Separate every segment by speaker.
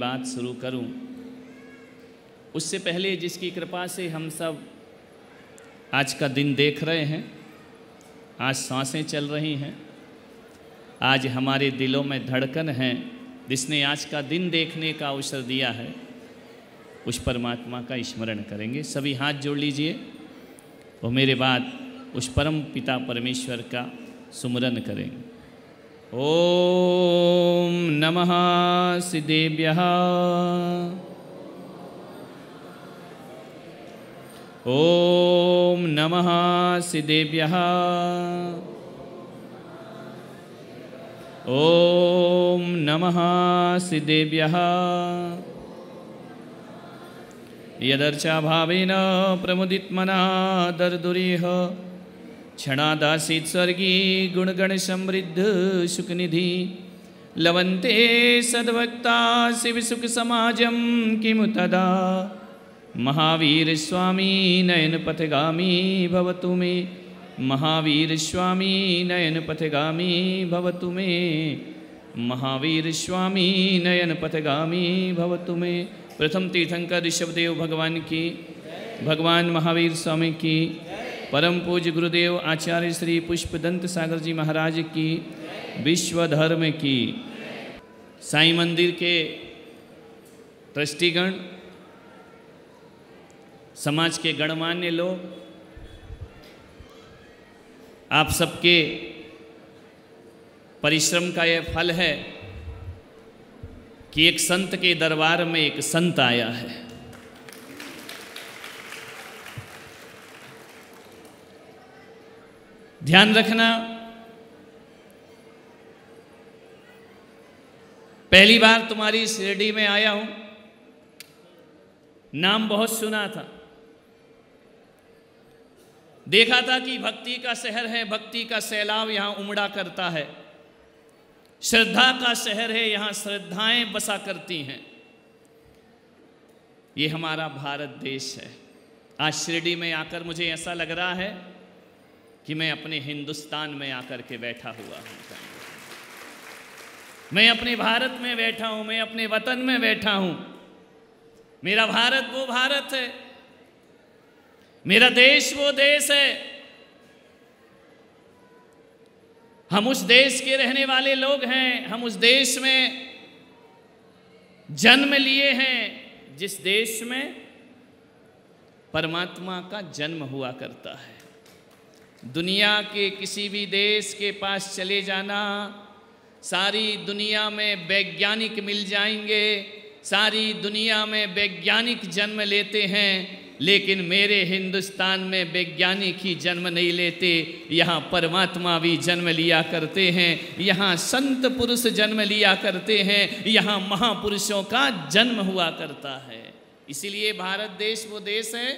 Speaker 1: बात शुरू करूं, उससे पहले जिसकी कृपा से हम सब आज का दिन देख रहे हैं आज सांसें चल रही हैं आज हमारे दिलों में धड़कन है जिसने आज का दिन देखने का अवसर दिया है उस परमात्मा का स्मरण करेंगे सभी हाथ जोड़ लीजिए और मेरे बाद उस परम पिता परमेश्वर का सुमरन करेंगे ॐ नमः सिद्धेभ्यः ॐ नमः सिद्धेभ्यः ॐ नमः सिद्धेभ्यः यदर्चाभावेन प्रमुदित्मना दर्दुरिह क्षणादासी स्वर्गी गुणगण समृद्ध सुखनिधि लवन्ते सद्भक्ता शिवसुखसमाजं किमु तदा नयन पथगामी भवतु मे नयन पथगामी भवतु मे नयन पथगामी भवतु मे प्रथम तीर्थंकर ऋषभदेव भगवान की भगवान महावीर स्वामी की परम पूज्य गुरुदेव आचार्य श्री पुष्प दंत सागर जी महाराज की विश्व धर्म की साई मंदिर के ट्रस्टीगण समाज के गणमान्य लोग आप सबके परिश्रम का यह फल है कि एक संत के दरबार में एक संत आया है ध्यान रखना पहली बार तुम्हारी शिरडी में आया हूं नाम बहुत सुना था देखा था कि भक्ति का शहर है भक्ति का सैलाब यहां उमड़ा करता है श्रद्धा का शहर है यहां श्रद्धाएं बसा करती हैं ये हमारा भारत देश है आज शिरडी में आकर मुझे ऐसा लग रहा है कि मैं अपने हिंदुस्तान में आकर के बैठा हुआ हूँ मैं अपने भारत में बैठा हूँ मैं अपने वतन में बैठा हूँ मेरा भारत वो भारत है मेरा देश वो देश है हम उस देश के रहने वाले लोग हैं हम उस देश में जन्म लिए हैं जिस देश में परमात्मा का जन्म हुआ करता है दुनिया के किसी भी देश के पास चले जाना सारी दुनिया में वैज्ञानिक मिल जाएंगे सारी दुनिया में वैज्ञानिक जन्म लेते हैं लेकिन मेरे हिंदुस्तान में वैज्ञानिक ही जन्म नहीं लेते यहाँ परमात्मा भी जन्म लिया करते हैं यहाँ संत पुरुष जन्म लिया करते हैं यहाँ महापुरुषों का जन्म हुआ करता है इसीलिए भारत देश वो देश है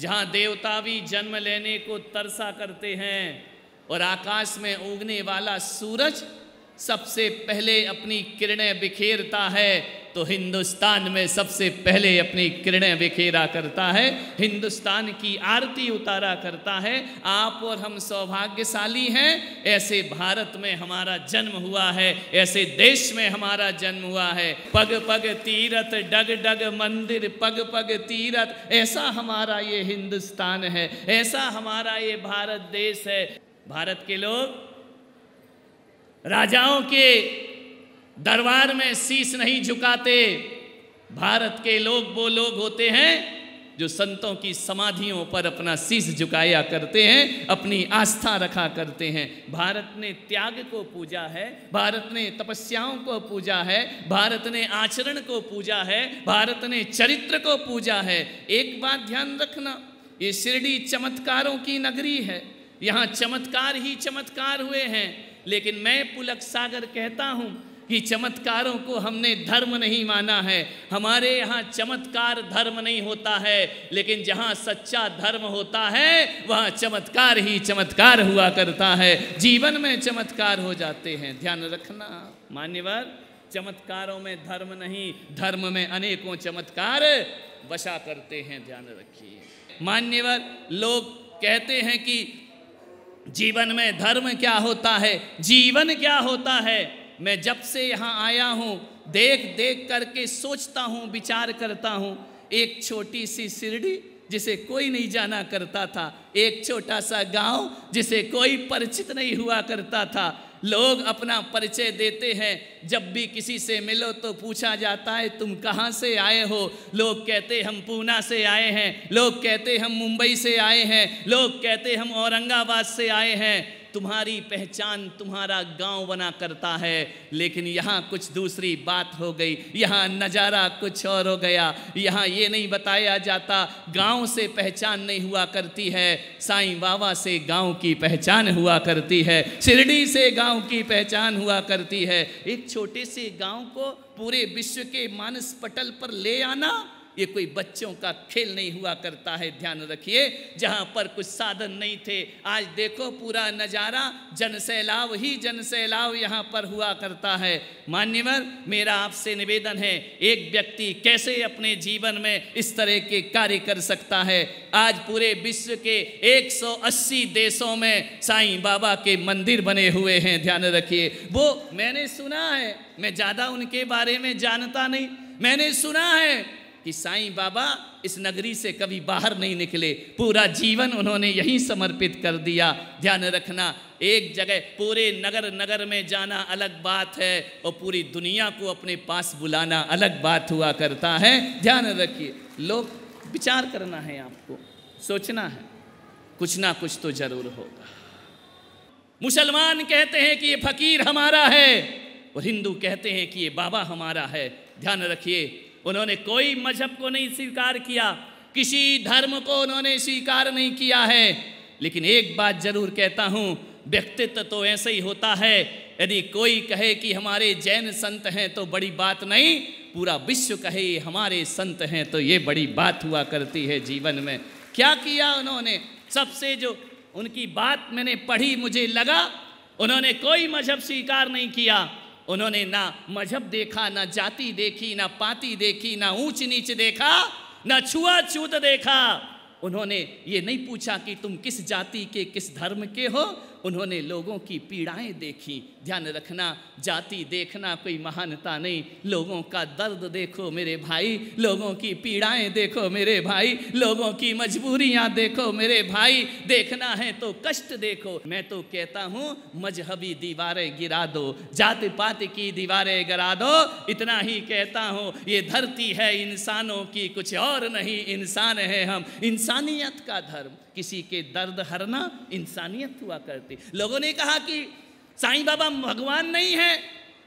Speaker 1: जहाँ देवता भी जन्म लेने को तरसा करते हैं और आकाश में उगने वाला सूरज सबसे पहले अपनी किरणें बिखेरता है तो हिंदुस्तान में सबसे पहले अपनी किरणें बिखेरा करता है हिंदुस्तान की आरती उतारा करता है आप और हम सौभाग्यशाली हैं ऐसे भारत में हमारा जन्म हुआ है ऐसे देश में हमारा जन्म हुआ है पग पग तीरथ डग डग मंदिर पग पग तीरथ ऐसा हमारा ये हिंदुस्तान है ऐसा हमारा ये भारत देश है भारत के लोग राजाओं के दरबार में शीश नहीं झुकाते भारत के लोग वो लोग होते हैं जो संतों की समाधियों पर अपना शीश झुकाया करते हैं अपनी आस्था रखा करते हैं भारत ने त्याग को पूजा है भारत ने तपस्याओं को पूजा है भारत ने आचरण को पूजा है भारत ने चरित्र को पूजा है एक बात ध्यान रखना ये शिरडी चमत्कारों की नगरी है यहाँ चमत्कार ही चमत्कार हुए हैं लेकिन मैं पुलक सागर कहता हूँ कि चमत्कारों को हमने धर्म नहीं माना है हमारे यहाँ चमत्कार धर्म नहीं होता है लेकिन जहाँ सच्चा धर्म होता है वहाँ चमत्कार ही चमत्कार हुआ करता है जीवन में चमत्कार हो जाते हैं ध्यान रखना मान्यवर चमत्कारों में धर्म नहीं धर्म में अनेकों चमत्कार बसा करते हैं ध्यान रखिए मान्यवर लोग कहते हैं कि जीवन में धर्म क्या होता है जीवन क्या होता है मैं जब से यहाँ आया हूँ देख देख करके सोचता हूँ विचार करता हूँ एक छोटी सी सिरडी जिसे कोई नहीं जाना करता था एक छोटा सा गांव जिसे कोई परिचित नहीं हुआ करता था लोग अपना परिचय देते हैं जब भी किसी से मिलो तो पूछा जाता है तुम कहाँ से आए हो लोग कहते हम पूना से आए हैं लोग कहते हम मुंबई से आए हैं लोग कहते हम औरंगाबाद से आए हैं तुम्हारी पहचान तुम्हारा गांव बना करता है लेकिन यहाँ कुछ दूसरी बात हो गई यहाँ नज़ारा कुछ और हो गया यहाँ ये नहीं बताया जाता गांव से पहचान नहीं हुआ करती है साईं बाबा से गांव की पहचान हुआ करती है शिरडी से गांव की पहचान हुआ करती है एक छोटे से गाँव को पूरे विश्व के मानस पटल पर ले आना ये कोई बच्चों का खेल नहीं हुआ करता है ध्यान रखिए जहाँ पर कुछ साधन नहीं थे आज देखो पूरा नज़ारा जन सैलाव ही जन सैलाब यहाँ पर हुआ करता है मान्यवर मेरा आपसे निवेदन है एक व्यक्ति कैसे अपने जीवन में इस तरह के कार्य कर सकता है आज पूरे विश्व के 180 देशों में साईं बाबा के मंदिर बने हुए हैं ध्यान रखिए वो मैंने सुना है मैं ज़्यादा उनके बारे में जानता नहीं मैंने सुना है कि साईं बाबा इस नगरी से कभी बाहर नहीं निकले पूरा जीवन उन्होंने यहीं समर्पित कर दिया ध्यान रखना एक जगह पूरे नगर नगर में जाना अलग बात है और पूरी दुनिया को अपने पास बुलाना अलग बात हुआ करता है ध्यान रखिए लोग विचार करना है आपको सोचना है कुछ ना कुछ तो जरूर होगा मुसलमान कहते हैं कि ये फकीर हमारा है और हिंदू कहते हैं कि ये बाबा हमारा है ध्यान रखिए उन्होंने कोई मजहब को नहीं स्वीकार किया किसी धर्म को उन्होंने स्वीकार नहीं किया है लेकिन एक बात जरूर कहता हूँ व्यक्तित्व तो ऐसे ही होता है यदि कोई कहे कि हमारे जैन संत हैं तो बड़ी बात नहीं पूरा विश्व कहे हमारे संत हैं तो ये बड़ी बात हुआ करती है जीवन में क्या किया उन्होंने सबसे जो उनकी बात मैंने पढ़ी मुझे लगा उन्होंने कोई मजहब स्वीकार नहीं किया उन्होंने ना मजहब देखा ना जाति देखी ना पाती देखी ना ऊंच नीच देखा ना छुआछूत देखा उन्होंने ये नहीं पूछा कि तुम किस जाति के किस धर्म के हो उन्होंने लोगों की पीड़ाएं देखी ध्यान रखना जाति देखना कोई महानता नहीं लोगों का दर्द देखो मेरे भाई लोगों की पीड़ाएं देखो मेरे भाई लोगों की मजबूरियां देखो मेरे भाई देखना है तो कष्ट देखो मैं तो कहता हूँ मजहबी दीवारें गिरा दो जाति पाति की दीवारें गिरा दो इतना ही कहता हूँ ये धरती है इंसानों की कुछ और नहीं इंसान है हम इंसानियत का धर्म किसी के दर्द हरना इंसानियत हुआ करती लोगों ने कहा कि साईं बाबा भगवान नहीं है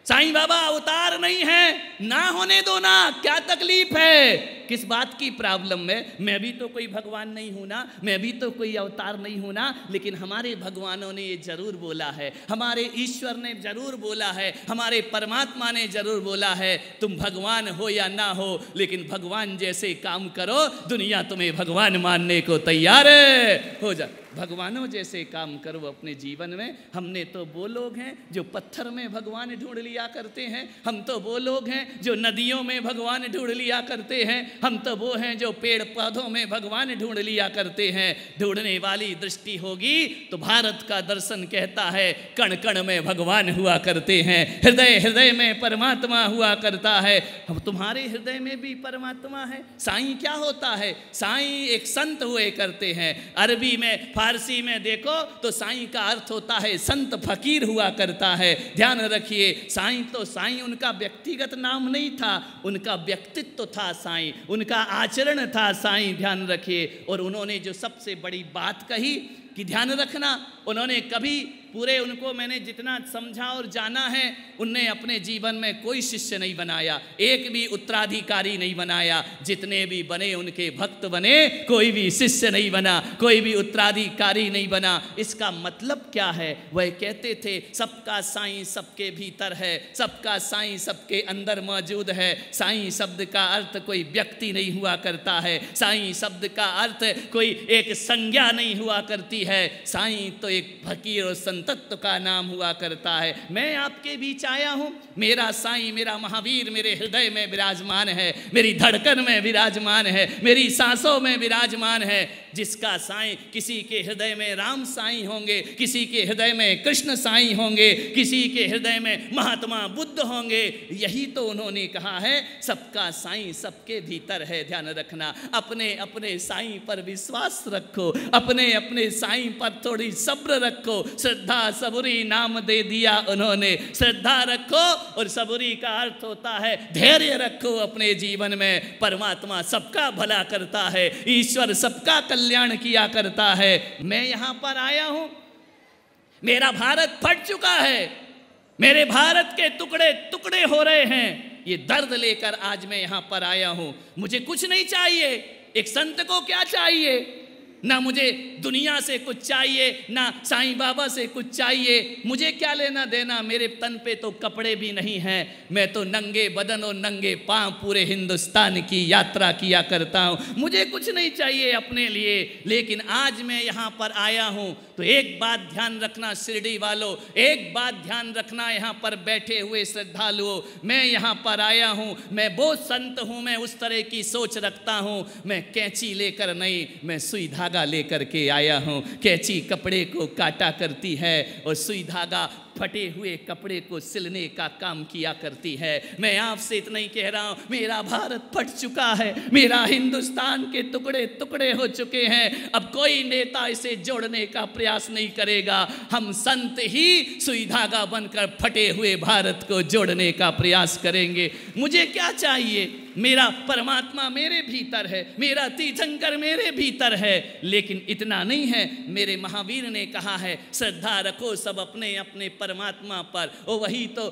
Speaker 1: साईं बाबा अवतार नहीं है ना होने दो ना क्या तकलीफ है किस बात की प्रॉब्लम है मैं भी तो कोई भगवान नहीं हूं ना मैं भी तो कोई अवतार नहीं हूं ना लेकिन हमारे भगवानों ने ये जरूर बोला है हमारे ईश्वर ने जरूर बोला है हमारे परमात्मा ने जरूर बोला है तुम भगवान हो या ना हो लेकिन भगवान जैसे काम करो दुनिया तुम्हें भगवान मानने को तैयार है हो जा भगवानों जैसे काम करो अपने जीवन में हमने तो वो लोग हैं जो पत्थर में भगवान ढूंढ लिया करते हैं हम तो वो लोग हैं जो नदियों में भगवान ढूंढ लिया करते हैं हम तो वो हैं जो पेड़ पौधों में भगवान ढूंढ लिया करते हैं ढूंढने वाली दृष्टि होगी तो भारत का दर्शन कहता है कण कण में भगवान हुआ करते हैं हृदय हृदय में परमात्मा हुआ करता है हम तुम्हारे हृदय में भी परमात्मा है साई क्या होता है साई एक संत हुए करते हैं अरबी में फारसी में देखो तो साईं का अर्थ होता है संत फकीर हुआ करता है ध्यान रखिए साईं तो साईं उनका व्यक्तिगत नाम नहीं था उनका व्यक्तित्व तो था साईं उनका आचरण था साईं ध्यान रखिए और उन्होंने जो सबसे बड़ी बात कही कि ध्यान रखना उन्होंने कभी पूरे उनको मैंने जितना समझा और जाना है उनने अपने जीवन में कोई शिष्य नहीं बनाया एक भी उत्तराधिकारी नहीं बनाया जितने भी बने उनके भक्त बने कोई भी शिष्य नहीं बना कोई भी उत्तराधिकारी नहीं बना इसका मतलब क्या है वह कहते थे सबका साई सबके भीतर है सबका साई सबके अंदर मौजूद है साई शब्द का अर्थ कोई व्यक्ति नहीं हुआ करता है साई शब्द का अर्थ कोई एक संज्ञा नहीं हुआ करती है साई तो एक फकीर और संत जीवन तत्व का नाम हुआ करता है मैं आपके बीच आया हूँ मेरा साई मेरा महावीर मेरे हृदय में विराजमान है मेरी धड़कन में विराजमान है मेरी सांसों में विराजमान है जिसका साई किसी के हृदय में राम साई होंगे किसी के हृदय में कृष्ण साई होंगे किसी के हृदय में महात्मा बुद्ध होंगे यही तो उन्होंने कहा है सबका साई सबके भीतर है ध्यान रखना अपने अपने साई पर विश्वास रखो अपने अपने साई पर थोड़ी सब्र रखो श्रद्धा श्रद्धा सबरी नाम दे दिया उन्होंने श्रद्धा रखो और सबरी का अर्थ होता है धैर्य रखो अपने जीवन में परमात्मा सबका भला करता है ईश्वर सबका कल्याण किया करता है मैं यहाँ पर आया हूँ मेरा भारत फट चुका है मेरे भारत के टुकड़े टुकड़े हो रहे हैं ये दर्द लेकर आज मैं यहाँ पर आया हूँ मुझे कुछ नहीं चाहिए एक संत को क्या चाहिए ना मुझे दुनिया से कुछ चाहिए ना साईं बाबा से कुछ चाहिए मुझे क्या लेना देना मेरे तन पे तो कपड़े भी नहीं हैं मैं तो नंगे बदन और नंगे पांव पूरे हिंदुस्तान की यात्रा किया करता हूँ मुझे कुछ नहीं चाहिए अपने लिए लेकिन आज मैं यहाँ पर आया हूँ तो एक बात ध्यान रखना शिरडी वालों एक बात ध्यान रखना यहाँ पर बैठे हुए श्रद्धालुओं मैं यहाँ पर आया हूँ मैं बहुत संत हूँ मैं उस तरह की सोच रखता हूँ मैं कैंची लेकर नहीं मैं सुई धा धागा लेकर के आया हूँ कैची कपड़े को काटा करती है और सुई धागा फटे हुए कपड़े को सिलने का काम किया करती है मैं आपसे इतना ही कह रहा हूँ मेरा भारत फट चुका है मेरा हिंदुस्तान के टुकड़े टुकड़े हो चुके हैं अब कोई नेता इसे जोड़ने का प्रयास नहीं करेगा हम संत ही सुई धागा बनकर फटे हुए भारत को जोड़ने का प्रयास करेंगे मुझे क्या चाहिए मेरा परमात्मा मेरे भीतर है मेरा तीर्थंकर मेरे भीतर है लेकिन इतना नहीं है मेरे महावीर ने कहा है श्रद्धा रखो सब अपने अपने परमात्मा पर ओ वही तो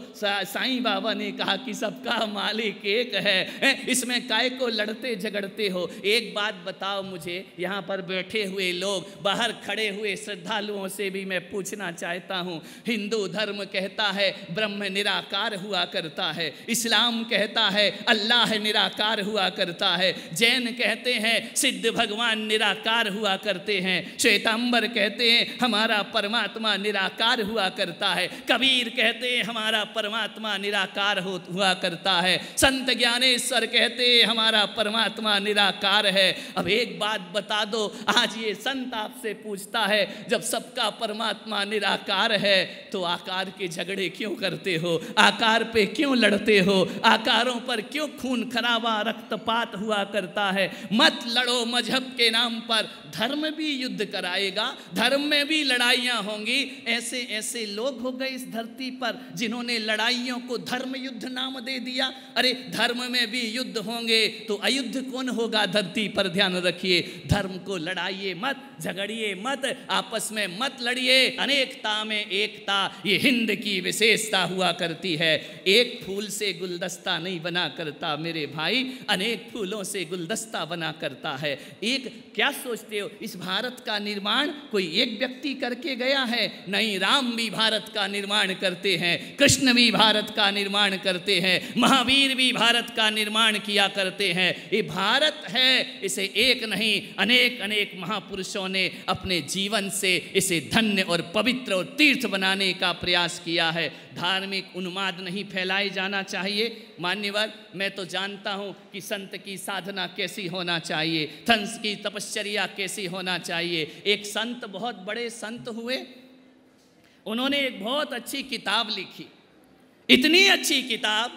Speaker 1: साईं बाबा ने कहा कि सबका मालिक एक है इसमें काय को लड़ते झगड़ते हो एक बात बताओ मुझे यहाँ पर बैठे हुए लोग बाहर खड़े हुए श्रद्धालुओं से भी मैं पूछना चाहता हूँ हिंदू धर्म कहता है ब्रह्म निराकार हुआ करता है इस्लाम कहता है अल्लाह निराकार हुआ करता है जैन कहते हैं सिद्ध भगवान निराकार हुआ करते हैं श्वेतांबर कहते हैं हमारा परमात्मा निराकार हुआ करता है है कबीर कहते हमारा परमात्मा निराकार हो हुआ करता है संत ज्ञानेश्वर कहते हमारा परमात्मा निराकार है अब एक बात बता दो आज ये संत आपसे पूछता है जब सबका परमात्मा निराकार है तो आकार के झगड़े क्यों करते हो आकार पे क्यों लड़ते हो आकारों पर क्यों खून खराबा रक्तपात हुआ करता है मत लड़ो मजहब के नाम पर धर्म भी युद्ध कराएगा धर्म में भी लड़ाइयाँ होंगी ऐसे ऐसे लोग हो हो गए इस धरती पर जिन्होंने लड़ाइयों को धर्म युद्ध नाम दे दिया अरे धर्म में भी युद्ध होंगे तो अयुद्ध कौन होगा धरती पर ध्यान रखिए धर्म को लड़ाइए मत झगड़िए मत आपस में मत लड़िए अनेकता में एकता ये हिंद की विशेषता हुआ करती है एक फूल से गुलदस्ता नहीं बना करता मेरे भाई अनेक फूलों से गुलदस्ता बना करता है एक क्या सोचते हो इस भारत का निर्माण कोई एक व्यक्ति करके गया है नहीं राम भी भारत का का निर्माण करते हैं कृष्ण भी भारत का निर्माण करते हैं महावीर भी भारत का निर्माण किया करते हैं ये भारत है इसे एक नहीं अनेक अनेक महापुरुषों ने अपने जीवन से इसे धन्य और पवित्र और तीर्थ बनाने का प्रयास किया है धार्मिक उन्माद नहीं फैलाए जाना चाहिए मान्यवर मैं तो जानता हूँ कि संत की साधना कैसी होना चाहिए थंस की तपश्चर्या कैसी होना चाहिए एक संत बहुत बड़े संत हुए उन्होंने एक बहुत अच्छी किताब लिखी इतनी अच्छी किताब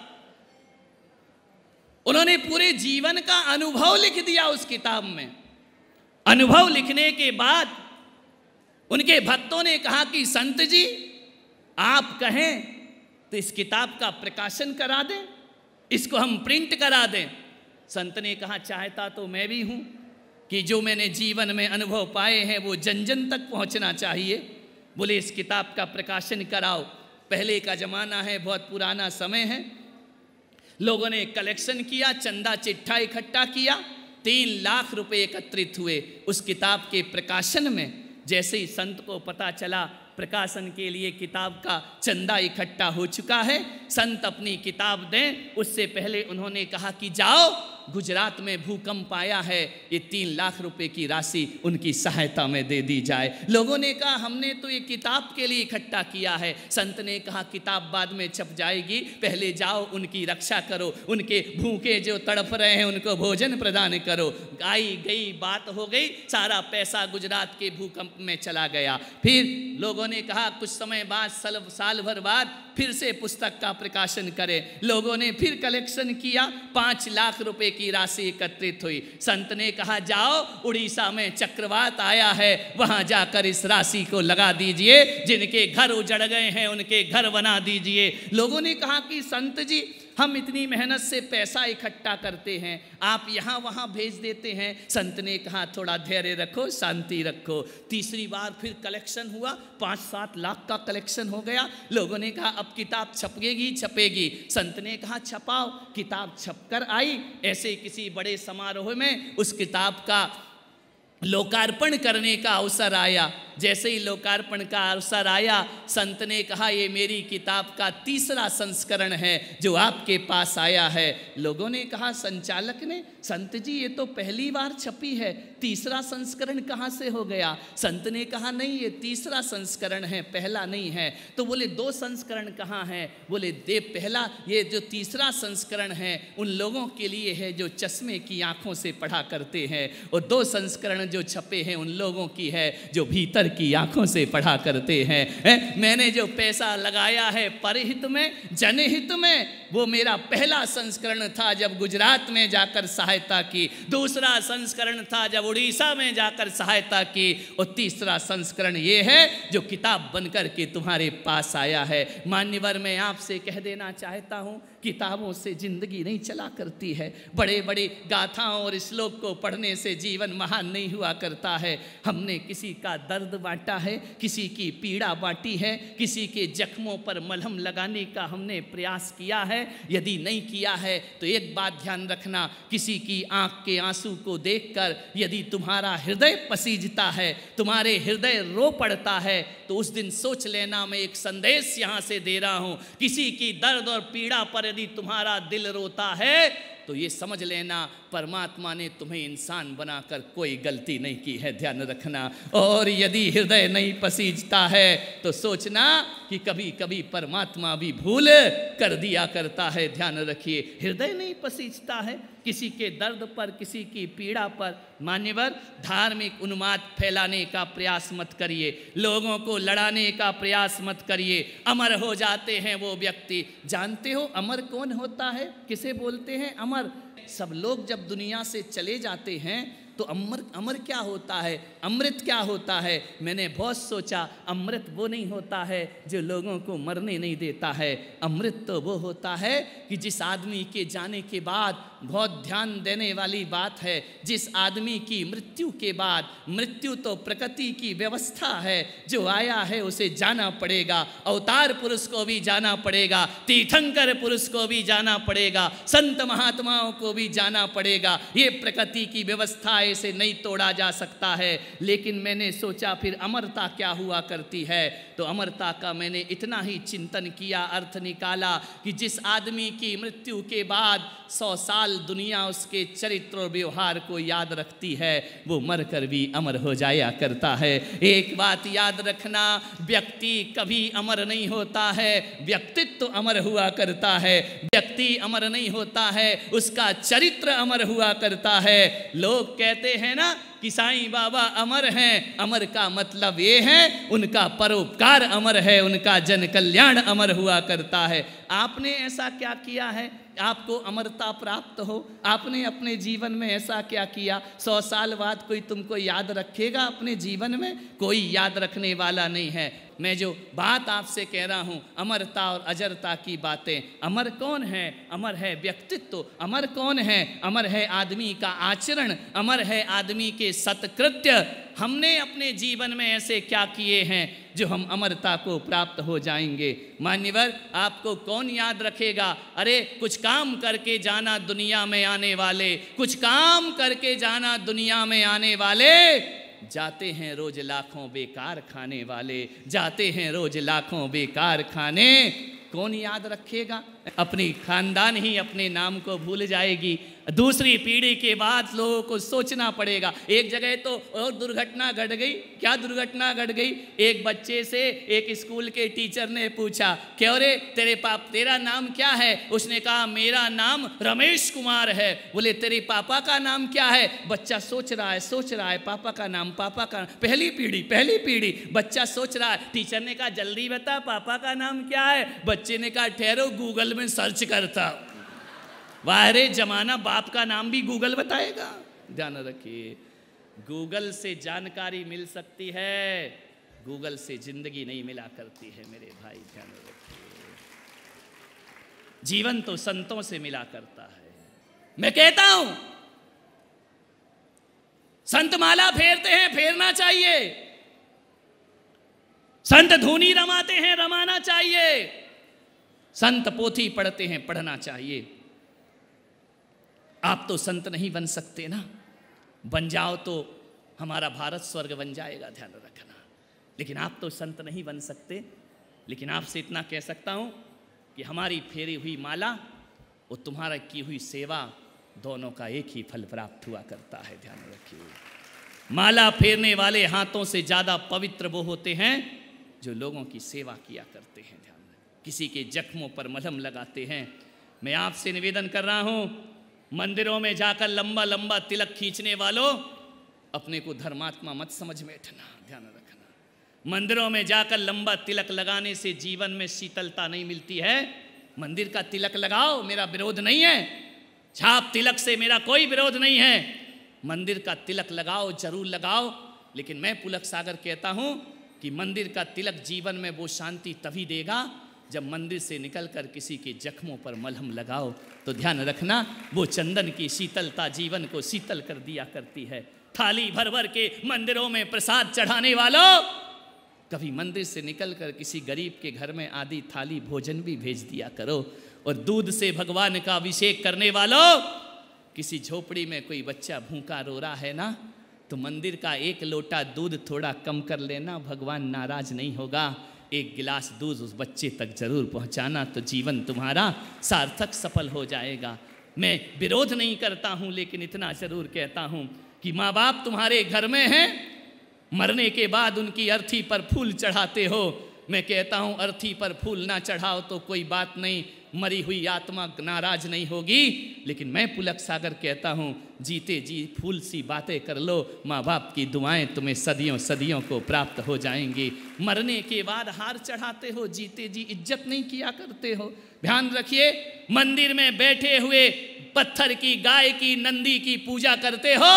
Speaker 1: उन्होंने पूरे जीवन का अनुभव लिख दिया उस किताब में अनुभव लिखने के बाद उनके भक्तों ने कहा कि संत जी आप कहें तो इस किताब का प्रकाशन करा दें इसको हम प्रिंट करा दें संत ने कहा चाहता तो मैं भी हूं कि जो मैंने जीवन में अनुभव पाए हैं वो जन जन तक पहुंचना चाहिए बोले इस किताब का प्रकाशन कराओ पहले का ज़माना है बहुत पुराना समय है लोगों ने कलेक्शन किया चंदा चिट्ठा इकट्ठा किया तीन लाख रुपए एकत्रित हुए उस किताब के प्रकाशन में जैसे ही संत को पता चला प्रकाशन के लिए किताब का चंदा इकट्ठा हो चुका है संत अपनी किताब दें उससे पहले उन्होंने कहा कि जाओ गुजरात में भूकंप आया है ये तीन लाख रुपए की राशि उनकी सहायता में दे दी जाए लोगों ने कहा हमने तो ये किताब के लिए इकट्ठा किया है संत ने कहा किताब बाद में छप जाएगी पहले जाओ उनकी रक्षा करो उनके भूखे जो तड़प रहे हैं उनको भोजन प्रदान करो आई गई बात हो गई सारा पैसा गुजरात के भूकंप में चला गया फिर लोगों ने कहा कुछ समय बाद साल साल भर बाद फिर से पुस्तक का प्रकाशन करें लोगों ने फिर कलेक्शन किया पाँच लाख रुपए की राशि एकत्रित हुई संत ने कहा जाओ उड़ीसा में चक्रवात आया है वहां जाकर इस राशि को लगा दीजिए जिनके घर उजड़ गए हैं उनके घर बना दीजिए लोगों ने कहा कि संत जी हम इतनी मेहनत से पैसा इकट्ठा करते हैं आप यहाँ वहाँ भेज देते हैं संत ने कहा थोड़ा धैर्य रखो शांति रखो तीसरी बार फिर कलेक्शन हुआ पाँच सात लाख का कलेक्शन हो गया लोगों ने कहा अब किताब छपेगी छपेगी संत ने कहा छपाओ किताब छपकर आई ऐसे किसी बड़े समारोह में उस किताब का लोकार्पण करने का अवसर आया जैसे ही लोकार्पण का अवसर आया संत ने कहा ये मेरी किताब का तीसरा संस्करण है जो आपके पास आया है लोगों ने कहा संचालक ने संत जी ये तो पहली बार छपी है तीसरा संस्करण कहाँ से हो गया संत ने कहा नहीं ये तीसरा संस्करण है पहला नहीं है तो बोले दो संस्करण कहाँ हैं बोले दे पहला ये जो तीसरा संस्करण है उन लोगों के लिए है जो चश्मे की आंखों से पढ़ा करते हैं और दो संस्करण जो छपे हैं उन लोगों की है जो भीतर अंतर की आंखों से पढ़ा करते हैं है? मैंने जो पैसा लगाया है परहित में जनहित में वो मेरा पहला संस्करण था जब गुजरात में जाकर सहायता की दूसरा संस्करण था जब उड़ीसा में जाकर सहायता की और तीसरा संस्करण ये है जो किताब बनकर के तुम्हारे पास आया है मान्यवर मैं आपसे कह देना चाहता हूँ किताबों से जिंदगी नहीं चला करती है बड़े बड़े गाथाओं और श्लोक को पढ़ने से जीवन महान नहीं हुआ करता है हमने किसी का दर्द बांटा है किसी की पीड़ा बांटी है किसी के जख्मों पर मलहम लगाने का हमने प्रयास किया है यदि नहीं किया है तो एक बात ध्यान रखना किसी की आंख के आंसू को कर यदि तुम्हारा हृदय पसीजता है तुम्हारे हृदय रो पड़ता है तो उस दिन सोच लेना मैं एक संदेश यहाँ से दे रहा हूँ किसी की दर्द और पीड़ा पर यदि तुम्हारा दिल रोता है तो ये समझ लेना परमात्मा ने तुम्हें इंसान बनाकर कोई गलती नहीं की है ध्यान रखना और यदि हृदय नहीं पसीजता है तो सोचना कि कभी कभी परमात्मा भी भूल कर दिया करता है ध्यान रखिए हृदय नहीं पसीजता है किसी के दर्द पर किसी की पीड़ा पर मान्यवर धार्मिक उन्माद फैलाने का प्रयास मत करिए लोगों को लड़ाने का प्रयास मत करिए अमर हो जाते हैं वो व्यक्ति जानते हो अमर कौन होता है किसे बोलते हैं अमर सब लोग जब दुनिया से चले जाते हैं तो अमर अमर क्या होता है अमृत क्या होता है मैंने बहुत सोचा अमृत वो नहीं होता है जो लोगों को मरने नहीं देता है अमृत तो वो होता है कि जिस आदमी के जाने के बाद बहुत ध्यान देने वाली बात है जिस आदमी की मृत्यु के बाद मृत्यु तो प्रकृति की व्यवस्था है जो आया है उसे जाना पड़ेगा अवतार पुरुष को भी जाना पड़ेगा तीर्थंकर पुरुष को भी जाना पड़ेगा संत महात्माओं को भी जाना पड़ेगा ये प्रकृति की व्यवस्था ऐसे नहीं तोड़ा जा सकता है लेकिन मैंने सोचा फिर अमरता क्या हुआ करती है तो अमरता का मैंने इतना ही चिंतन किया अर्थ निकाला कि जिस आदमी की मृत्यु के बाद सौ साल कल दुनिया उसके चरित्र और व्यवहार को याद रखती है वो मर कर भी अमर हो जाया करता है एक बात याद रखना व्यक्ति कभी अमर नहीं होता है व्यक्तित्व तो अमर हुआ करता है व्यक्ति अमर नहीं होता है उसका चरित्र अमर हुआ करता है लोग कहते हैं ना कि साईं बाबा अमर हैं अमर का मतलब ये है उनका परोपकार अमर है उनका जन कल्याण अमर हुआ करता है आपने ऐसा क्या किया है आपको अमरता प्राप्त हो आपने अपने जीवन में ऐसा क्या किया सौ साल बाद कोई तुमको याद रखेगा अपने जीवन में कोई याद रखने वाला नहीं है मैं जो बात आपसे कह रहा हूँ अमरता और अजरता की बातें अमर कौन है अमर है व्यक्तित्व अमर कौन है अमर है आदमी का आचरण अमर है आदमी के सत्कृत्य हमने अपने जीवन में ऐसे क्या किए हैं जो हम अमरता को प्राप्त हो जाएंगे मान्यवर आपको कौन याद रखेगा अरे कुछ काम करके जाना दुनिया में आने वाले कुछ काम करके जाना दुनिया में आने वाले जाते हैं रोज लाखों बेकार खाने वाले जाते हैं रोज लाखों बेकार खाने कौन याद रखेगा अपनी खानदान ही अपने नाम को भूल जाएगी दूसरी पीढ़ी के बाद लोगों को सोचना पड़ेगा एक जगह तो और दुर्घटना घट गई क्या दुर्घटना घट गई एक बच्चे से एक स्कूल के टीचर ने पूछा क्यों रे तेरे पाप तेरा नाम क्या है उसने कहा मेरा नाम रमेश कुमार है बोले तेरे पापा का नाम क्या है बच्चा सोच रहा है सोच रहा है पापा का नाम पापा का पहली पीढ़ी पहली पीढ़ी बच्चा सोच रहा है टीचर ने कहा जल्दी बता पापा का नाम क्या है बच्चे ने कहा ठहरो गूगल गूगल में सर्च करता वाहरे जमाना बाप का नाम भी गूगल बताएगा ध्यान रखिए गूगल से जानकारी मिल सकती है गूगल से जिंदगी नहीं मिला करती है मेरे भाई ध्यान रखिए जीवन तो संतों से मिला करता है मैं कहता हूं संत माला फेरते हैं फेरना चाहिए संत धुनी रमाते हैं रमाना चाहिए संत पोथी पढ़ते हैं पढ़ना चाहिए आप तो संत नहीं बन सकते ना बन जाओ तो हमारा भारत स्वर्ग बन जाएगा ध्यान रखना लेकिन आप तो संत नहीं बन सकते लेकिन आपसे इतना कह सकता हूँ कि हमारी फेरी हुई माला और तुम्हारा की हुई सेवा दोनों का एक ही फल प्राप्त हुआ करता है ध्यान रखिए
Speaker 2: माला फेरने वाले
Speaker 1: हाथों से ज़्यादा पवित्र वो होते हैं जो लोगों की सेवा किया करते हैं किसी के जख्मों पर मलहम लगाते हैं मैं आपसे निवेदन कर रहा हूँ मंदिरों में जाकर लंबा लंबा तिलक खींचने वालों अपने को धर्मात्मा मत समझ बैठना ध्यान रखना मंदिरों में जाकर लंबा तिलक लगाने से जीवन में शीतलता नहीं मिलती है मंदिर का तिलक लगाओ मेरा विरोध नहीं है छाप तिलक से मेरा कोई विरोध नहीं है मंदिर का तिलक लगाओ जरूर लगाओ लेकिन मैं पुलक सागर कहता हूँ कि मंदिर का तिलक जीवन में वो शांति तभी देगा जब मंदिर से निकलकर किसी के जख्मों पर मलहम लगाओ तो ध्यान रखना वो चंदन की शीतलता जीवन को शीतल कर दिया करती है थाली भर भर के मंदिरों में प्रसाद चढ़ाने वालों कभी मंदिर से निकलकर किसी गरीब के घर में आधी थाली भोजन भी भेज दिया करो और दूध से भगवान का अभिषेक करने वालों किसी झोपड़ी में कोई बच्चा भूखा रो रहा है ना तो मंदिर का एक लोटा दूध थोड़ा कम कर लेना भगवान नाराज नहीं होगा एक गिलास दूध उस बच्चे तक जरूर पहुंचाना तो जीवन तुम्हारा सार्थक सफल हो जाएगा मैं विरोध नहीं करता हूं लेकिन इतना जरूर कहता हूं कि माँ बाप तुम्हारे घर में हैं मरने के बाद उनकी अर्थी पर फूल चढ़ाते हो मैं कहता हूं अर्थी पर फूल ना चढ़ाओ तो कोई बात नहीं मरी हुई आत्मा नाराज नहीं होगी लेकिन मैं पुलक सागर कहता हूँ जीते जी फूल सी बातें कर लो माँ बाप की दुआएं तुम्हें सदियों सदियों को प्राप्त हो जाएंगी मरने के बाद हार चढ़ाते हो जीते जी इज्जत नहीं किया करते हो ध्यान रखिए मंदिर में बैठे हुए पत्थर की गाय की नंदी की पूजा करते हो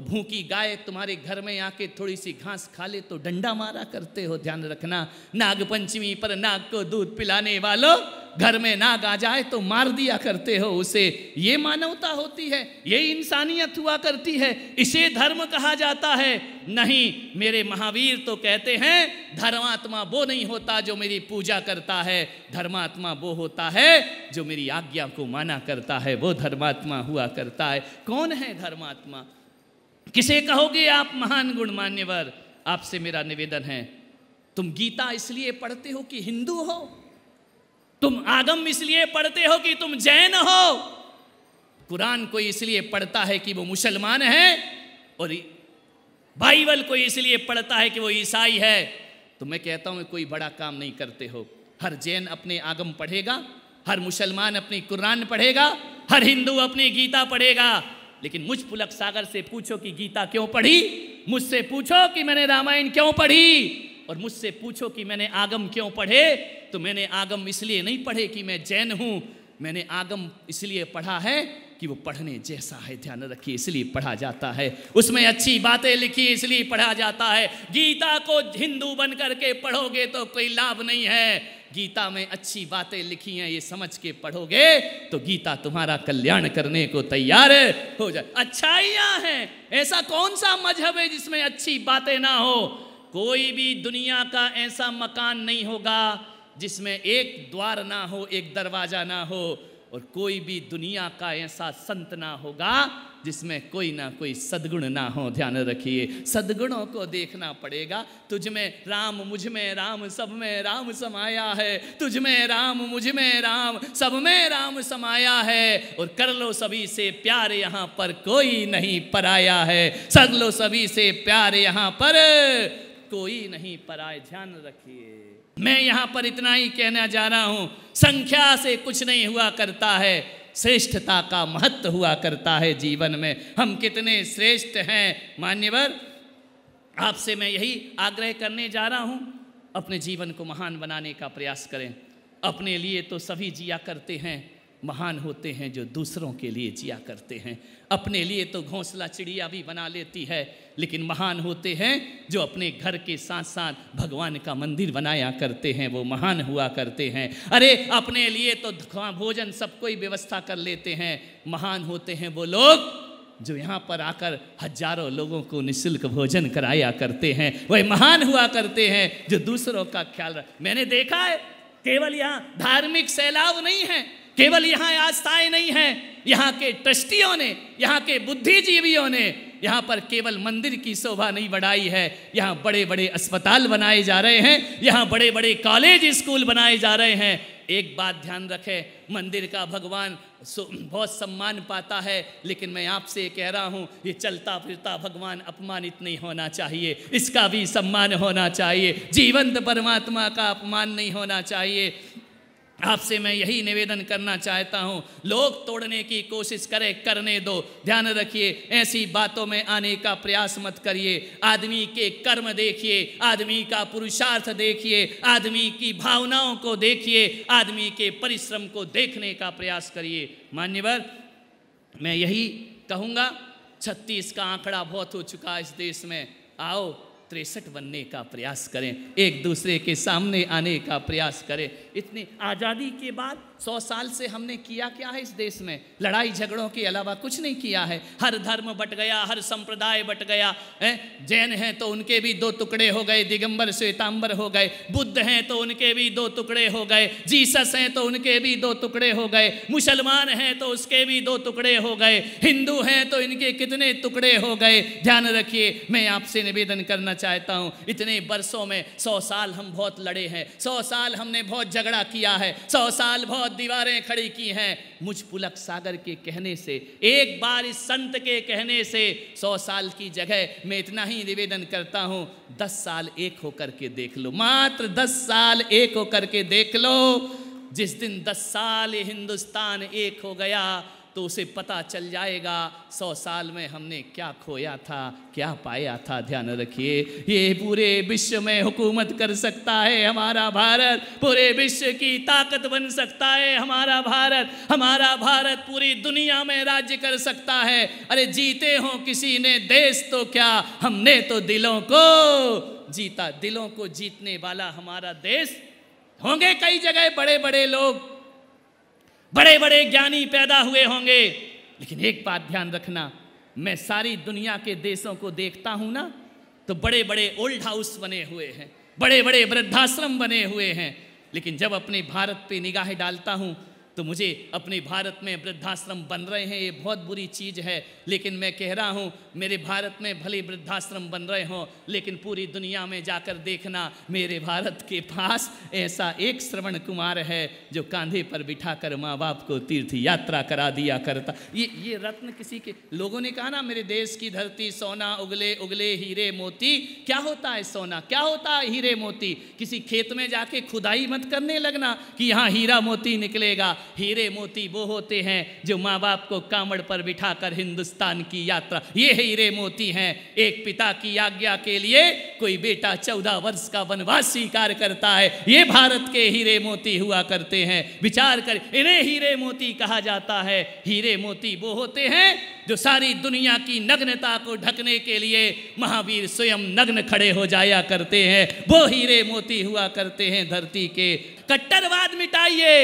Speaker 1: भूखी गाय तुम्हारे घर में आके थोड़ी सी घास खा ले तो डंडा मारा करते हो ध्यान रखना नाग पंचमी पर नाग को दूध पिलाने वालों घर में नाग आ जाए तो मार दिया करते हो उसे ये मानवता होती है ये इंसानियत हुआ करती है इसे धर्म कहा जाता है नहीं मेरे महावीर तो कहते हैं धर्मात्मा वो नहीं होता जो मेरी पूजा करता है धर्मात्मा वो होता है जो मेरी आज्ञा को माना करता है वो धर्मात्मा हुआ करता है कौन है धर्मात्मा किसे कहोगे आप महान गुण मान्यवर आपसे मेरा निवेदन है तुम गीता इसलिए पढ़ते हो कि हिंदू हो तुम आगम इसलिए पढ़ते हो कि तुम जैन हो कुरान कोई इसलिए पढ़ता है कि वो मुसलमान है और बाइबल कोई इसलिए पढ़ता है कि वो ईसाई है तो मैं कहता हूं कोई बड़ा काम नहीं करते हो हर जैन अपने आगम पढ़ेगा हर मुसलमान अपनी कुरान पढ़ेगा हर हिंदू अपनी गीता पढ़ेगा लेकिन मुझ पुलक सागर से पूछो कि गीता क्यों पढ़ी मुझसे पूछो कि मैंने रामायण क्यों पढ़ी और मुझसे पूछो कि मैंने आगम क्यों पढ़े तो मैंने आगम इसलिए नहीं पढ़े कि मैं जैन हूं मैंने आगम इसलिए पढ़ा है कि वो पढ़ने जैसा है ध्यान रखिए इसलिए पढ़ा जाता है उसमें अच्छी बातें लिखी इसलिए पढ़ा जाता है गीता को हिंदू बन करके पढ़ोगे तो कोई लाभ नहीं है गीता में अच्छी बातें लिखी हैं ये समझ के पढ़ोगे तो गीता तुम्हारा कल्याण करने को तैयार हो जाए अच्छाइयाँ हैं ऐसा कौन सा मजहब है जिसमें अच्छी बातें ना हो कोई भी दुनिया का ऐसा मकान नहीं होगा जिसमें एक द्वार ना हो एक दरवाज़ा ना हो और कोई भी दुनिया का ऐसा संत ना होगा जिसमें कोई ना कोई सदगुण ना हो ध्यान रखिए सदगुणों को देखना पड़ेगा तुझ में राम मुझ में राम सब में राम समाया है तुझ में राम मुझ में राम सब में राम समाया है और कर लो सभी से प्यार यहाँ पर कोई नहीं पराया है सद लो सभी से प्यार यहाँ पर कोई नहीं पराया ध्यान रखिए मैं यहाँ पर इतना ही कहना जा रहा हूं संख्या से कुछ नहीं हुआ करता है श्रेष्ठता का महत्व हुआ करता है जीवन में हम कितने श्रेष्ठ हैं मान्यवर आपसे मैं यही आग्रह करने जा रहा हूं अपने जीवन को महान बनाने का प्रयास करें अपने लिए तो सभी जिया करते हैं महान होते हैं जो दूसरों के लिए जिया करते हैं अपने लिए तो घोंसला चिड़िया भी बना लेती है लेकिन महान होते हैं जो अपने घर के साथ साथ भगवान का मंदिर बनाया करते हैं वो महान हुआ करते हैं अरे अपने लिए तो हाँ, भोजन सब कोई व्यवस्था कर लेते हैं महान होते हैं वो लोग जो यहाँ पर आकर हजारों लोगों को निशुल्क भोजन कराया करते हैं वह महान हुआ करते हैं जो दूसरों का ख्याल रख मैंने देखा है केवल यहाँ धार्मिक सैलाब नहीं है केवल यहाँ आस्थाएं नहीं है यहाँ के ट्रस्टियों ने यहाँ के बुद्धिजीवियों ने यहाँ पर केवल मंदिर की शोभा नहीं बढ़ाई है यहाँ बड़े बड़े अस्पताल बनाए जा रहे हैं यहाँ बड़े बड़े कॉलेज स्कूल बनाए जा रहे हैं एक बात ध्यान रखें मंदिर का भगवान बहुत सम्मान पाता है लेकिन मैं आपसे कह रहा हूँ ये चलता फिरता भगवान अपमानित नहीं होना चाहिए इसका भी सम्मान होना चाहिए जीवंत परमात्मा का अपमान नहीं होना चाहिए आपसे मैं यही निवेदन करना चाहता हूँ लोग तोड़ने की कोशिश करें करने दो ध्यान रखिए ऐसी बातों में आने का प्रयास मत करिए आदमी के कर्म देखिए आदमी का पुरुषार्थ देखिए आदमी की भावनाओं को देखिए आदमी के परिश्रम को देखने का प्रयास करिए मान्यवर मैं यही कहूँगा छत्तीस का आंकड़ा बहुत हो चुका इस देश में आओ तिरसठ बनने का प्रयास करें एक दूसरे के सामने आने का प्रयास करें इतनी आज़ादी के बाद सौ साल से हमने किया क्या है इस देश में लड़ाई झगड़ों के अलावा कुछ नहीं किया है हर धर्म बट गया हर संप्रदाय बट गया है जैन हैं तो उनके भी दो टुकड़े हो गए दिगंबर श्वेतांबर हो गए बुद्ध हैं तो उनके भी दो टुकड़े हो गए जीसस हैं तो उनके भी दो टुकड़े हो गए मुसलमान हैं तो उसके भी दो टुकड़े हो गए हिंदू हैं तो इनके कितने टुकड़े हो गए ध्यान रखिए मैं आपसे निवेदन करना चाहता हूँ इतने बरसों में सौ साल हम बहुत लड़े हैं सौ साल हमने बहुत झगड़ा किया है सौ साल बहुत बहुत दीवारें खड़ी की हैं मुझ पुलक सागर के कहने से एक बार इस संत के कहने से सौ साल की जगह मैं इतना ही निवेदन करता हूँ दस साल एक होकर के देख लो मात्र दस साल एक होकर के देख लो जिस दिन दस साल हिंदुस्तान एक हो गया तो उसे पता चल जाएगा सौ साल में हमने क्या खोया था क्या पाया था ध्यान रखिए ये पूरे विश्व में हुकूमत कर सकता है हमारा भारत पूरे विश्व की ताकत बन सकता है हमारा भारत हमारा भारत पूरी दुनिया में राज्य कर सकता है अरे जीते हों किसी ने देश तो क्या हमने तो दिलों को जीता दिलों को जीतने वाला हमारा देश होंगे कई जगह बड़े बड़े लोग
Speaker 2: बड़े बड़े ज्ञानी पैदा हुए होंगे
Speaker 1: लेकिन एक बात ध्यान रखना मैं सारी दुनिया के देशों को देखता हूं ना तो बड़े बड़े ओल्ड हाउस बने हुए हैं
Speaker 2: बड़े बड़े वृद्धाश्रम
Speaker 1: बने हुए हैं लेकिन जब अपने भारत पे निगाहें डालता हूं तो मुझे अपने भारत में वृद्धाश्रम बन रहे हैं ये बहुत बुरी चीज़ है लेकिन मैं कह रहा हूँ मेरे भारत में भले वृद्धाश्रम बन रहे हों लेकिन पूरी दुनिया में जाकर देखना मेरे भारत के पास ऐसा एक श्रवण कुमार है जो कांधे पर बिठा कर माँ बाप को तीर्थ यात्रा करा दिया करता ये ये रत्न किसी के लोगों ने कहा ना मेरे देश की धरती सोना उगले उगले हीरे मोती क्या होता है सोना क्या होता है हीरे मोती किसी खेत में जाके खुदाई मत करने लगना कि यहाँ हीरा मोती निकलेगा हीरे मोती वो होते हैं जो माँ बाप को कामड़ पर बिठाकर हिंदुस्तान की यात्रा ये हीरे मोती हैं एक पिता की आज्ञा के लिए कोई बेटा चौदह वर्ष का वनवास स्वीकार करता है ये भारत के हीरे मोती हुआ करते हैं विचार कर इन्हें हीरे मोती कहा जाता है हीरे मोती वो होते हैं जो सारी दुनिया की नग्नता को ढकने के लिए महावीर स्वयं नग्न खड़े हो जाया करते हैं वो हीरे मोती हुआ करते हैं धरती के कट्टरवाद मिटाइए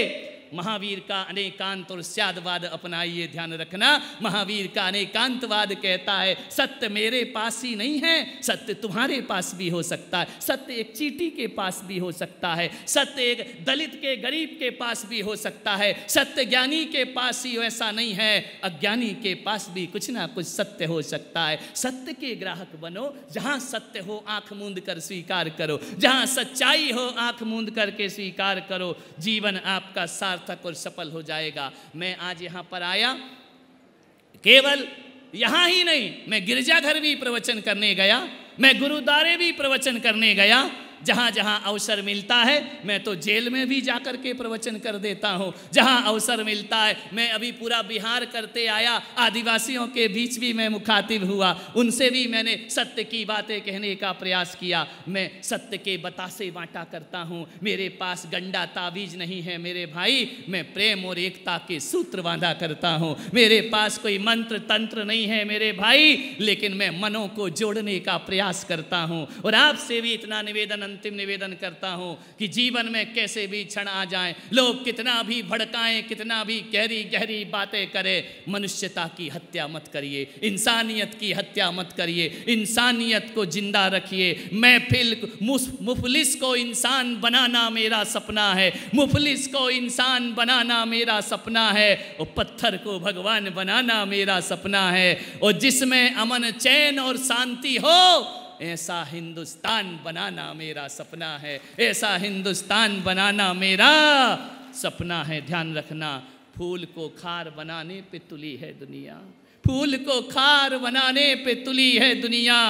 Speaker 1: महावीर का अनेकांत और स्यादवाद अपनाइए ध्यान रखना महावीर का अनेकांतवाद कहता है सत्य मेरे पास ही नहीं है सत्य तुम्हारे पास भी हो सकता है सत्य एक चीटी के पास भी हो सकता है सत्य एक दलित के गरीब के पास भी हो सकता है सत्य ज्ञानी के पास ही वैसा नहीं है अज्ञानी के पास भी कुछ ना कुछ सत्य हो सकता है सत्य के ग्राहक बनो जहां सत्य हो आंख मूंद कर स्वीकार करो जहां सच्चाई हो आंख मूंद करके स्वीकार करो जीवन आपका सार सार्थक और सफल हो जाएगा मैं आज यहाँ पर आया केवल यहाँ ही नहीं मैं गिरजाघर भी प्रवचन करने गया मैं गुरुद्वारे भी प्रवचन करने गया जहाँ जहाँ अवसर मिलता है मैं तो जेल में भी जाकर के प्रवचन कर देता हूँ जहाँ अवसर मिलता है मैं अभी पूरा बिहार करते आया आदिवासियों के बीच भी मैं मुखातिब हुआ उनसे भी मैंने सत्य की बातें कहने का प्रयास किया मैं सत्य के बतासे बांटा करता हूँ मेरे पास गंडा ताबीज नहीं है मेरे भाई मैं प्रेम और एकता के सूत्र बांधा करता हूँ मेरे पास कोई मंत्र तंत्र नहीं है मेरे भाई लेकिन मैं मनों को जोड़ने का प्रयास करता हूँ और आपसे भी इतना निवेदन अंतिम निवेदन करता हूँ कि जीवन में कैसे भी क्षण आ जाए लोग कितना भी भड़काएं कितना भी गहरी गहरी बातें करें मनुष्यता की हत्या मत करिए इंसानियत की हत्या मत करिए इंसानियत को जिंदा रखिए मैं फिल मुफलिस को इंसान बनाना मेरा सपना है मुफलिस को इंसान बनाना मेरा सपना है और पत्थर को भगवान बनाना मेरा सपना है और जिसमें अमन चैन और शांति हो ऐसा हिंदुस्तान बनाना मेरा सपना है ऐसा हिंदुस्तान बनाना मेरा सपना है ध्यान रखना फूल को खार बनाने पे तुली है दुनिया फूल को खार बनाने पे तुली है दुनिया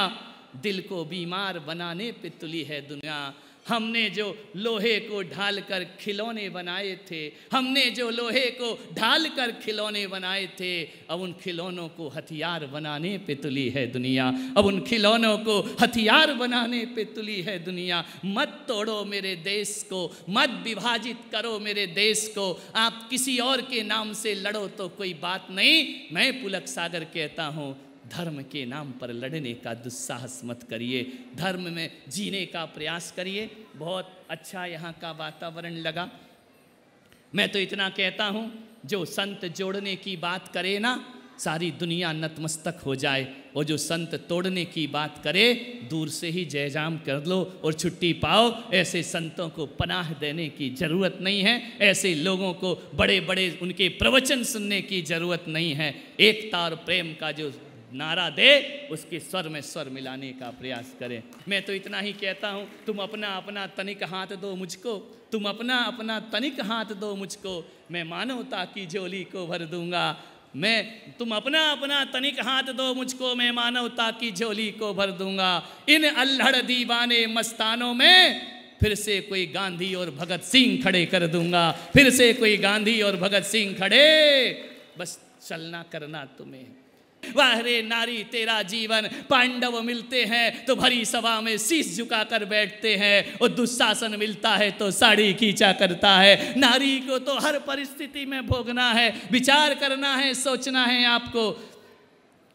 Speaker 1: दिल को बीमार बनाने पे तुली है दुनिया हमने जो लोहे को ढालकर खिलौने बनाए थे हमने जो लोहे को ढालकर खिलौने बनाए थे अब उन खिलौनों को हथियार बनाने पे तुली है दुनिया अब उन खिलौनों को हथियार बनाने पे तुली है दुनिया मत तोड़ो मेरे देश को मत विभाजित करो मेरे देश को आप किसी और के नाम से लड़ो तो कोई बात नहीं मैं पुलक सागर कहता हूँ धर्म के नाम पर लड़ने का दुस्साहस मत करिए धर्म में जीने का प्रयास करिए बहुत अच्छा यहाँ का वातावरण लगा मैं तो इतना कहता हूँ जो संत जोड़ने की बात करे ना सारी दुनिया नतमस्तक हो जाए और जो संत तोड़ने की बात करे दूर से ही जय जाम कर लो और छुट्टी पाओ ऐसे संतों को पनाह देने की ज़रूरत नहीं है ऐसे लोगों को बड़े बड़े उनके प्रवचन सुनने की ज़रूरत नहीं है एकता और प्रेम का जो नारा दे उसके स्वर में स्वर मिलाने का प्रयास करें मैं तो इतना ही कहता हूँ तुम अपना अपना तनिक हाथ दो मुझको तुम अपना अपना तनिक हाथ दो मुझको मैं मानवता की झोली को भर दूंगा मैं तुम अपना अपना तनिक हाथ दो मुझको मैं मानवता की झोली को भर दूंगा इन अल्हड़ दीवाने मस्तानों में फिर से कोई गांधी और भगत सिंह खड़े कर दूंगा फिर से कोई गांधी और भगत सिंह खड़े बस चलना करना तुम्हें वाह रे नारी तेरा जीवन पांडव मिलते हैं तो भरी सभा में शीश झुकाकर बैठते हैं और दुशासन मिलता है तो साड़ी खींचा करता है नारी को तो हर परिस्थिति में भोगना है विचार करना है सोचना है आपको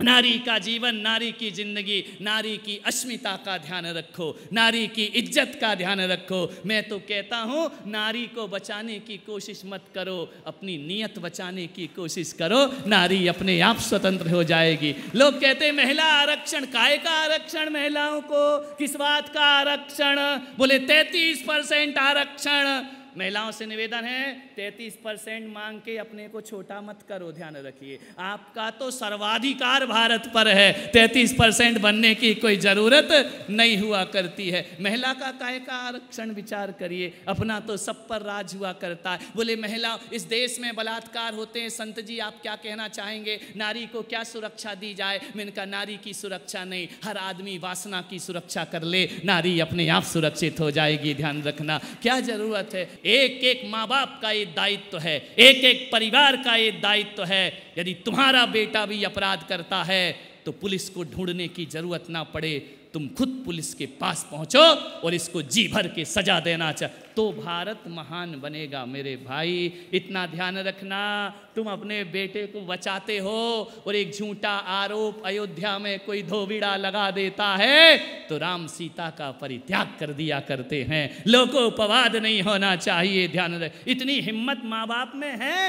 Speaker 1: नारी का जीवन नारी की जिंदगी नारी की अस्मिता का ध्यान रखो नारी की इज्जत का ध्यान रखो मैं तो कहता हूँ नारी को बचाने की कोशिश मत करो अपनी नीयत बचाने की कोशिश करो नारी अपने आप स्वतंत्र हो जाएगी लोग कहते महिला आरक्षण काय का आरक्षण महिलाओं को किस बात का आरक्षण बोले तैतीस परसेंट आरक्षण महिलाओं से निवेदन है 33 परसेंट मांग के अपने को छोटा मत करो ध्यान रखिए आपका तो सर्वाधिकार भारत पर है 33 परसेंट बनने की कोई ज़रूरत नहीं हुआ करती है महिला का काय का आरक्षण विचार करिए अपना तो सब पर राज हुआ करता है बोले महिला इस देश में बलात्कार होते हैं संत जी आप क्या कहना चाहेंगे नारी को क्या सुरक्षा दी जाए मैंने कहा नारी की सुरक्षा नहीं हर आदमी वासना की सुरक्षा कर ले नारी अपने आप सुरक्षित हो जाएगी ध्यान रखना क्या ज़रूरत है एक एक माँ बाप का ये दायित्व तो है एक एक परिवार का ये दायित्व तो है यदि तुम्हारा बेटा भी अपराध करता है तो पुलिस को ढूंढने की जरूरत ना पड़े तुम खुद पुलिस के पास पहुंचो और इसको जी भर के सजा देना चाह तो भारत महान बनेगा मेरे भाई इतना ध्यान रखना तुम अपने बेटे को बचाते हो और एक झूठा आरोप अयोध्या में कोई धोबीड़ा लगा देता है तो राम सीता का परित्याग कर दिया करते हैं लोगों पवाद नहीं होना चाहिए ध्यान रख इतनी हिम्मत माँ बाप में है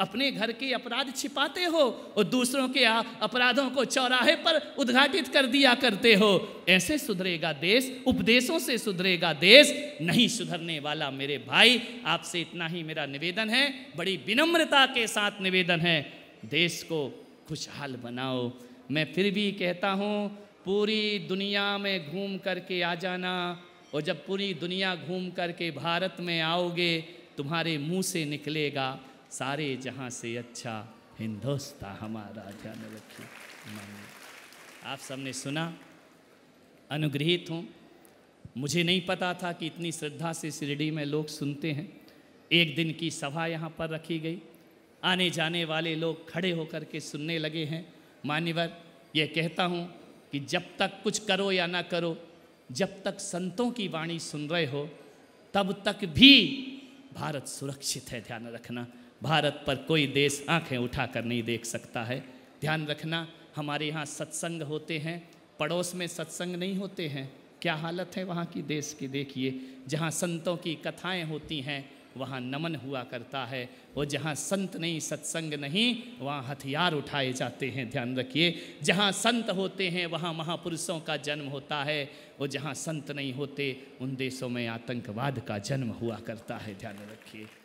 Speaker 1: अपने घर के अपराध छिपाते हो और दूसरों के अपराधों को चौराहे पर उद्घाटित कर दिया करते हो ऐसे सुधरेगा देश उपदेशों से सुधरेगा देश नहीं सुधरने वाला मेरे भाई आपसे इतना ही मेरा निवेदन है बड़ी विनम्रता के साथ निवेदन है देश को खुशहाल बनाओ मैं फिर भी कहता हूँ पूरी दुनिया में घूम करके आ जाना और जब पूरी दुनिया घूम करके भारत में आओगे तुम्हारे मुंह से निकलेगा सारे जहाँ से अच्छा हिंदोस्ता हमारा ध्यान रखिए आप सबने सुना अनुग्रहित हूँ मुझे नहीं पता था कि इतनी श्रद्धा से शिरडी में लोग सुनते हैं एक दिन की सभा यहाँ पर रखी गई आने जाने वाले लोग खड़े होकर के सुनने लगे हैं मान्यवर ये कहता हूँ कि जब तक कुछ करो या ना करो जब तक संतों की वाणी सुन रहे हो तब तक भी भारत सुरक्षित है ध्यान रखना भारत पर कोई देश आंखें उठाकर नहीं देख सकता है ध्यान रखना हमारे यहाँ सत्संग होते हैं पड़ोस में सत्संग नहीं होते हैं क्या हालत है वहाँ की देश की देखिए जहाँ संतों की कथाएँ होती हैं वहाँ नमन हुआ करता है वो जहाँ संत नहीं सत्संग नहीं वहाँ हथियार उठाए जाते हैं ध्यान रखिए जहाँ संत होते हैं वहाँ महापुरुषों का जन्म होता है वो जहाँ संत नहीं होते उन देशों में आतंकवाद का जन्म हुआ करता है ध्यान रखिए